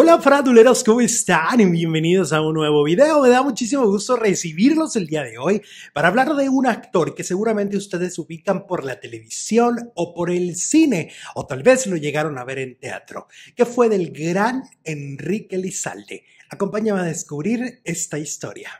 Hola fraduleros, ¿cómo están? Bienvenidos a un nuevo video. Me da muchísimo gusto recibirlos el día de hoy para hablar de un actor que seguramente ustedes ubican por la televisión o por el cine, o tal vez lo llegaron a ver en teatro, que fue del gran Enrique Lizalde. Acompáñame a descubrir esta historia.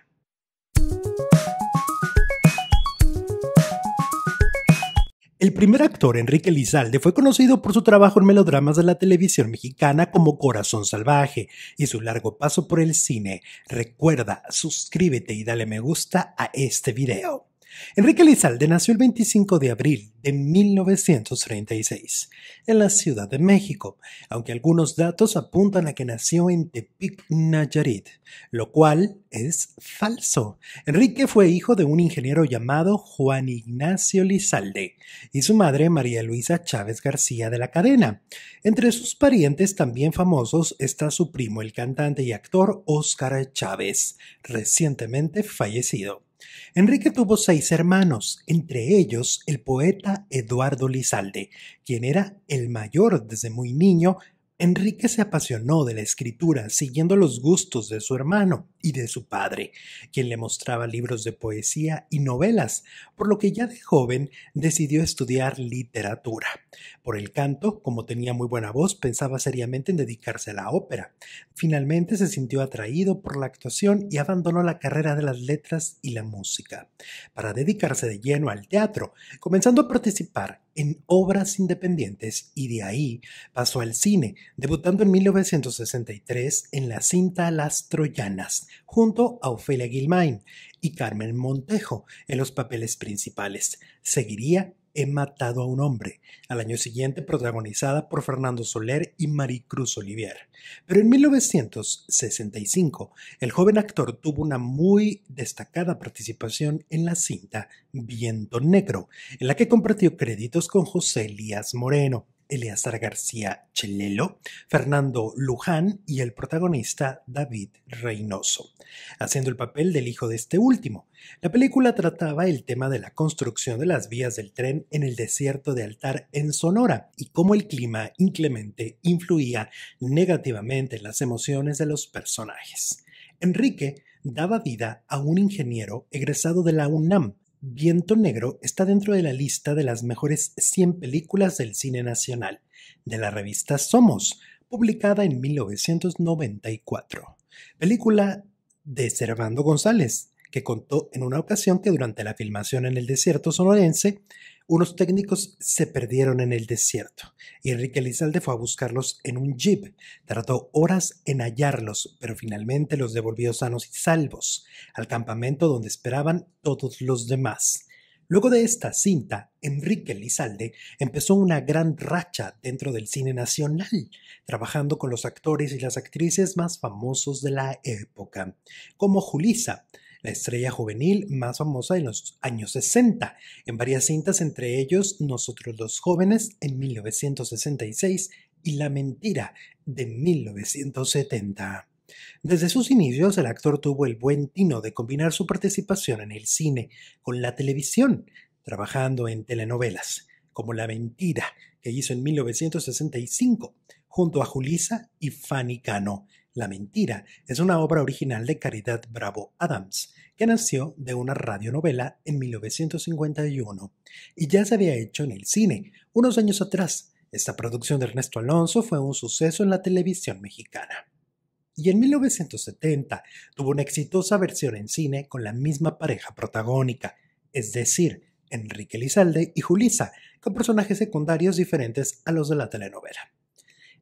El primer actor, Enrique Lizalde, fue conocido por su trabajo en melodramas de la televisión mexicana como Corazón Salvaje y su largo paso por el cine. Recuerda, suscríbete y dale me gusta a este video. Enrique Lizalde nació el 25 de abril de 1936 en la Ciudad de México, aunque algunos datos apuntan a que nació en Tepic, Nayarit, lo cual es falso. Enrique fue hijo de un ingeniero llamado Juan Ignacio Lizalde y su madre María Luisa Chávez García de la Cadena. Entre sus parientes también famosos está su primo el cantante y actor Óscar Chávez, recientemente fallecido. Enrique tuvo seis hermanos, entre ellos el poeta Eduardo Lizalde, quien era el mayor desde muy niño Enrique se apasionó de la escritura, siguiendo los gustos de su hermano y de su padre, quien le mostraba libros de poesía y novelas, por lo que ya de joven decidió estudiar literatura. Por el canto, como tenía muy buena voz, pensaba seriamente en dedicarse a la ópera. Finalmente se sintió atraído por la actuación y abandonó la carrera de las letras y la música, para dedicarse de lleno al teatro, comenzando a participar en obras independientes y de ahí pasó al cine, debutando en 1963 en la cinta Las Troyanas, junto a Ofelia Gilmain y Carmen Montejo en los papeles principales. Seguiría He matado a un hombre, al año siguiente protagonizada por Fernando Soler y Maricruz Olivier. Pero en 1965, el joven actor tuvo una muy destacada participación en la cinta Viento Negro, en la que compartió créditos con José Elías Moreno. Eleazar García Chelelo, Fernando Luján y el protagonista David Reynoso, haciendo el papel del hijo de este último. La película trataba el tema de la construcción de las vías del tren en el desierto de Altar en Sonora y cómo el clima inclemente influía negativamente en las emociones de los personajes. Enrique daba vida a un ingeniero egresado de la UNAM, Viento Negro está dentro de la lista de las mejores 100 películas del cine nacional, de la revista Somos, publicada en 1994. Película de Servando González, que contó en una ocasión que durante la filmación en el desierto sonorense unos técnicos se perdieron en el desierto y Enrique Lizalde fue a buscarlos en un jeep. Tardó horas en hallarlos, pero finalmente los devolvió sanos y salvos al campamento donde esperaban todos los demás. Luego de esta cinta, Enrique Lizalde empezó una gran racha dentro del cine nacional, trabajando con los actores y las actrices más famosos de la época, como Julisa, la estrella juvenil más famosa de los años 60, en varias cintas, entre ellos Nosotros los jóvenes en 1966 y La mentira de 1970. Desde sus inicios, el actor tuvo el buen tino de combinar su participación en el cine con la televisión, trabajando en telenovelas como La Mentira, que hizo en 1965, junto a Julisa y Fanny Cano. La Mentira es una obra original de Caridad Bravo Adams, que nació de una radionovela en 1951 y ya se había hecho en el cine unos años atrás. Esta producción de Ernesto Alonso fue un suceso en la televisión mexicana. Y en 1970 tuvo una exitosa versión en cine con la misma pareja protagónica, es decir, Enrique Lizalde y Julisa, con personajes secundarios diferentes a los de la telenovela.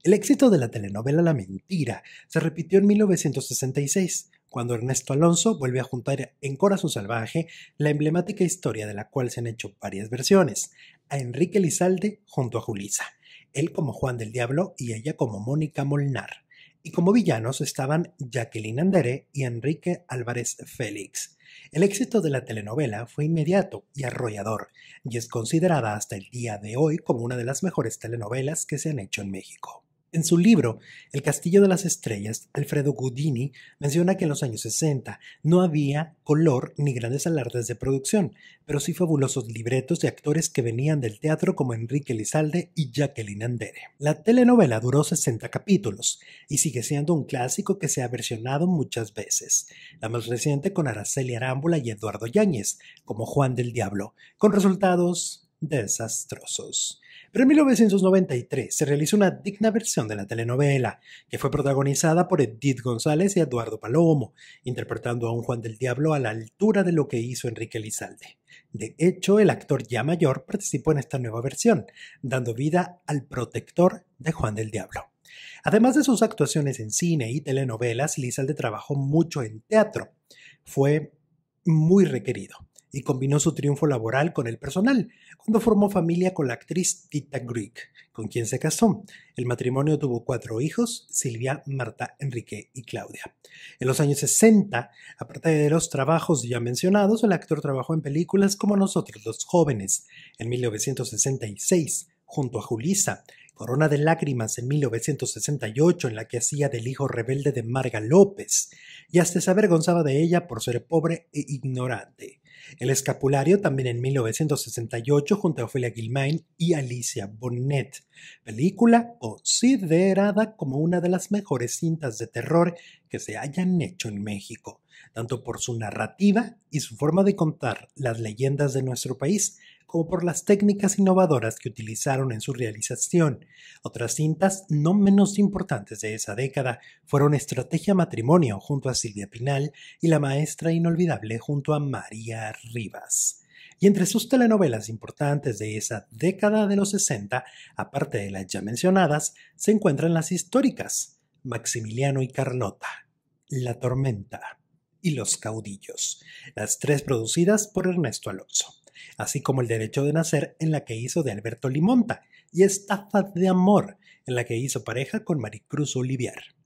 El éxito de la telenovela La Mentira se repitió en 1966, cuando Ernesto Alonso vuelve a juntar en Corazón Salvaje la emblemática historia de la cual se han hecho varias versiones, a Enrique Lizalde junto a Julisa, él como Juan del Diablo y ella como Mónica Molnar. Y como villanos estaban Jacqueline Andere y Enrique Álvarez Félix. El éxito de la telenovela fue inmediato y arrollador, y es considerada hasta el día de hoy como una de las mejores telenovelas que se han hecho en México. En su libro El Castillo de las Estrellas, Alfredo Goudini menciona que en los años 60 no había color ni grandes alardes de producción, pero sí fabulosos libretos de actores que venían del teatro como Enrique Lizalde y Jacqueline Andere. La telenovela duró 60 capítulos y sigue siendo un clásico que se ha versionado muchas veces, la más reciente con Araceli Arámbula y Eduardo Yáñez como Juan del Diablo, con resultados desastrosos. Pero en 1993 se realizó una digna versión de la telenovela, que fue protagonizada por Edith González y Eduardo Palomo, interpretando a un Juan del Diablo a la altura de lo que hizo Enrique Lizalde. De hecho, el actor ya mayor participó en esta nueva versión, dando vida al protector de Juan del Diablo. Además de sus actuaciones en cine y telenovelas, Lizalde trabajó mucho en teatro. Fue muy requerido y combinó su triunfo laboral con el personal, cuando formó familia con la actriz Tita Greek, con quien se casó. El matrimonio tuvo cuatro hijos, Silvia, Marta, Enrique y Claudia. En los años 60, aparte de los trabajos ya mencionados, el actor trabajó en películas como Nosotros los jóvenes, en 1966, junto a Julisa, Corona de Lágrimas en 1968, en la que hacía del hijo rebelde de Marga López, y hasta se avergonzaba de ella por ser pobre e ignorante. El escapulario también en 1968 junto a Ofelia Gilmain y Alicia Bonnet, película considerada como una de las mejores cintas de terror que se hayan hecho en México tanto por su narrativa y su forma de contar las leyendas de nuestro país, como por las técnicas innovadoras que utilizaron en su realización. Otras cintas no menos importantes de esa década fueron Estrategia Matrimonio junto a Silvia Pinal y La Maestra Inolvidable junto a María Rivas. Y entre sus telenovelas importantes de esa década de los 60, aparte de las ya mencionadas, se encuentran las históricas Maximiliano y Carlota, La Tormenta, y Los caudillos, las tres producidas por Ernesto Alonso, así como El derecho de nacer en la que hizo de Alberto Limonta y Estafa de amor en la que hizo pareja con Maricruz Olivier.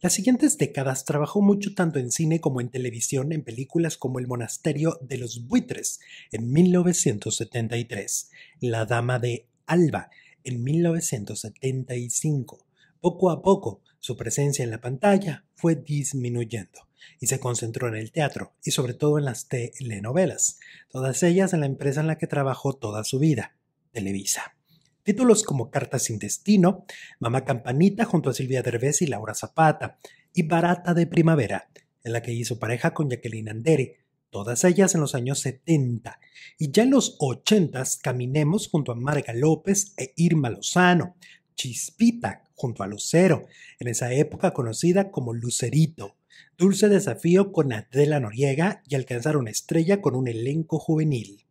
Las siguientes décadas trabajó mucho tanto en cine como en televisión en películas como El monasterio de los buitres en 1973, La dama de Alba en 1975. Poco a poco, su presencia en la pantalla fue disminuyendo y se concentró en el teatro y sobre todo en las telenovelas, todas ellas en la empresa en la que trabajó toda su vida, Televisa. Títulos como Cartas sin Destino, Mamá Campanita junto a Silvia Derbez y Laura Zapata, y Barata de Primavera, en la que hizo pareja con Jacqueline Andere, todas ellas en los años 70. Y ya en los 80 caminemos junto a Marga López e Irma Lozano, Chispita junto a Lucero, en esa época conocida como Lucerito, Dulce Desafío con Adela Noriega y alcanzar una estrella con un elenco juvenil.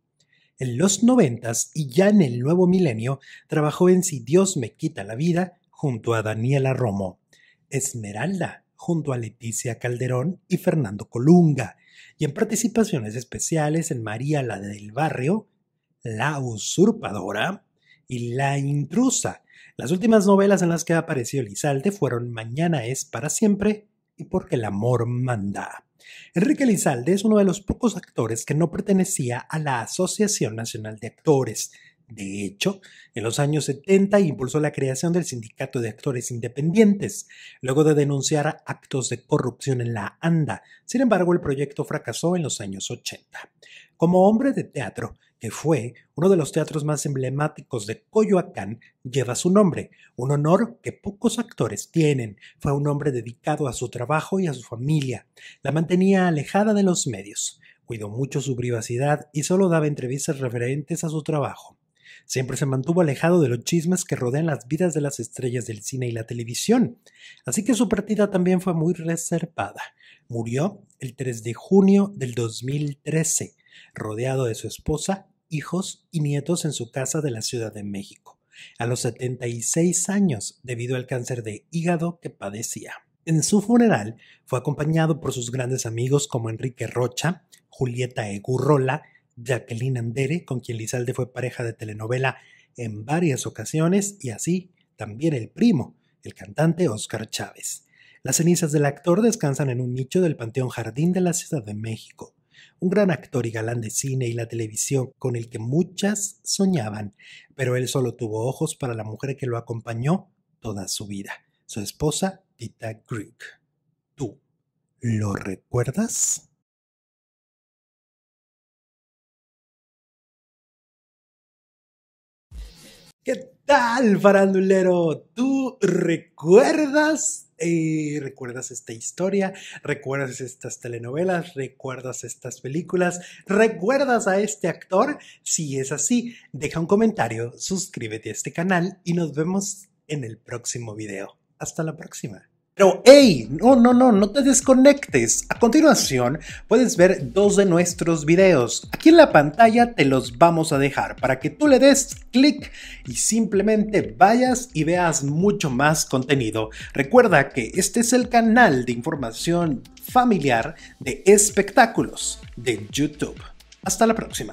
En los noventas y ya en el nuevo milenio trabajó en Si Dios me quita la vida junto a Daniela Romo, Esmeralda junto a Leticia Calderón y Fernando Colunga, y en participaciones especiales en María la del Barrio, La Usurpadora y La Intrusa. Las últimas novelas en las que apareció Lizalde fueron Mañana es para siempre y porque el amor manda. Enrique Lizalde es uno de los pocos actores que no pertenecía a la Asociación Nacional de Actores. De hecho, en los años 70 impulsó la creación del Sindicato de Actores Independientes, luego de denunciar actos de corrupción en la ANDA. Sin embargo, el proyecto fracasó en los años 80. Como hombre de teatro, que fue uno de los teatros más emblemáticos de Coyoacán, lleva su nombre, un honor que pocos actores tienen. Fue un hombre dedicado a su trabajo y a su familia. La mantenía alejada de los medios, cuidó mucho su privacidad y solo daba entrevistas referentes a su trabajo. Siempre se mantuvo alejado de los chismes que rodean las vidas de las estrellas del cine y la televisión, así que su partida también fue muy reservada. Murió el 3 de junio del 2013, rodeado de su esposa hijos y nietos en su casa de la Ciudad de México, a los 76 años debido al cáncer de hígado que padecía. En su funeral fue acompañado por sus grandes amigos como Enrique Rocha, Julieta Egurrola, Jacqueline Andere, con quien Lizalde fue pareja de telenovela en varias ocasiones, y así también el primo, el cantante Oscar Chávez. Las cenizas del actor descansan en un nicho del Panteón Jardín de la Ciudad de México un gran actor y galán de cine y la televisión con el que muchas soñaban, pero él solo tuvo ojos para la mujer que lo acompañó toda su vida, su esposa Tita Greek. ¿Tú lo recuerdas? ¿Qué tal, farandulero? ¿Tú recuerdas recuerdas esta historia, recuerdas estas telenovelas, recuerdas estas películas, recuerdas a este actor. Si es así, deja un comentario, suscríbete a este canal y nos vemos en el próximo video. Hasta la próxima. Pero hey, no, no, no, no te desconectes. A continuación puedes ver dos de nuestros videos. Aquí en la pantalla te los vamos a dejar para que tú le des clic y simplemente vayas y veas mucho más contenido. Recuerda que este es el canal de información familiar de espectáculos de YouTube. Hasta la próxima.